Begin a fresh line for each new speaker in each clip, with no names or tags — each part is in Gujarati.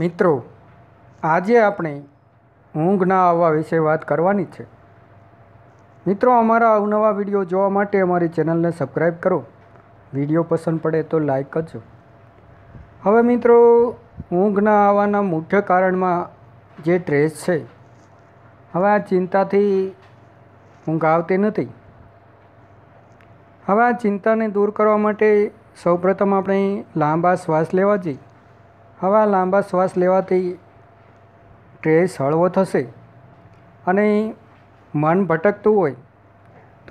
મિત્રો આજે આપણે ઊંઘ ના આવવા વિશે વાત કરવાની છે મિત્રો અમારા અવનવા વિડીયો જોવા માટે અમારી ચેનલને સબસ્ક્રાઈબ કરો વિડીયો પસંદ પડે તો લાઈક કરજો હવે મિત્રો ઊંઘ ના આવવાના મુખ્ય કારણમાં જે ટ્રેસ છે હવે આ ચિંતાથી ઊંઘ આવતી નથી હવે આ ચિંતાને દૂર કરવા માટે સૌપ્રથમ આપણે લાંબા શ્વાસ લેવા જોઈએ હવા લાંબા શ્વાસ લેવાથી સ્ટ્રેસ હળવો થશે અને મન ભટકતું હોય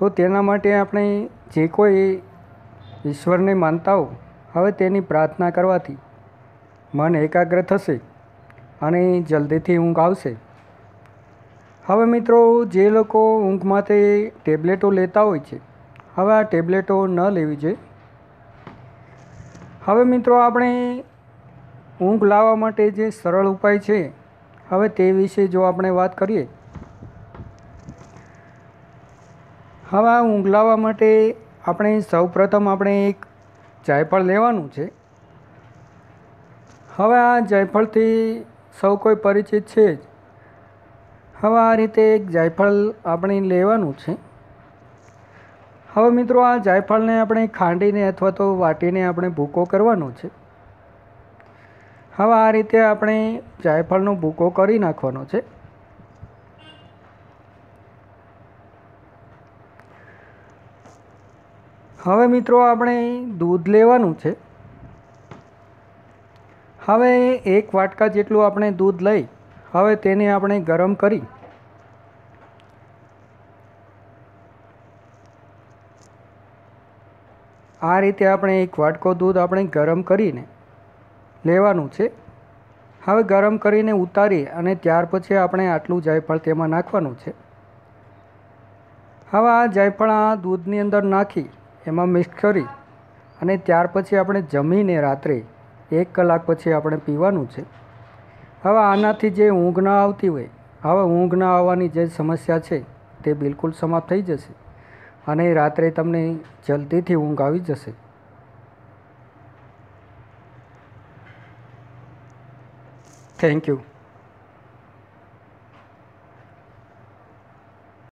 તો તેના માટે આપણે જે કોઈ ઈશ્વરને માનતા હો હવે તેની પ્રાર્થના કરવાથી મન એકાગ્ર થશે અને જલ્દીથી ઊંઘ આવશે હવે મિત્રો જે લોકો ઊંઘ માટે ટેબ્લેટો લેતા હોય છે હવે આ ટેબ્લેટો ન લેવી જોઈએ હવે મિત્રો આપણે ઊંઘ લાવવા માટે જે સરળ ઉપાય છે હવે તે વિશે જો આપણે વાત કરીએ હવે આ ઊંઘ લાવવા માટે આપણે સૌપ્રથમ આપણે એક જાયફળ લેવાનું છે હવે આ જાયફળથી સૌ કોઈ પરિચિત છે જ હવે આ રીતે એક જાયફળ આપણે લેવાનું છે હવે મિત્રો આ જાયફળને આપણે ખાંડીને અથવા તો વાટીને આપણે ભૂકો કરવાનો છે હવે આ રીતે આપણે જાયફળનો ભૂકો કરી નાખવાનો છે હવે મિત્રો આપણે દૂધ લેવાનું છે હવે એક વાટકા જેટલું આપણે દૂધ લઈ હવે તેને આપણે ગરમ કરી આ રીતે આપણે એક વાટકો દૂધ આપણે ગરમ કરીને લેવાનું છે હવે ગરમ કરીને ઉતારી અને ત્યાર પછી આપણે આટલું જાયફળ તેમાં નાખવાનું છે હવે આ જાયફળ આ દૂધની અંદર નાખી એમાં મિક્સ કરી અને ત્યાર પછી આપણે જમીને રાત્રે એક કલાક પછી આપણે પીવાનું છે હવે આનાથી જે ઊંઘ ના આવતી હોય હવે ઊંઘ ના આવવાની જે સમસ્યા છે તે બિલકુલ સમાપ્ત થઈ જશે અને રાત્રે તમને જલ્દીથી ઊંઘ આવી જશે Thank you.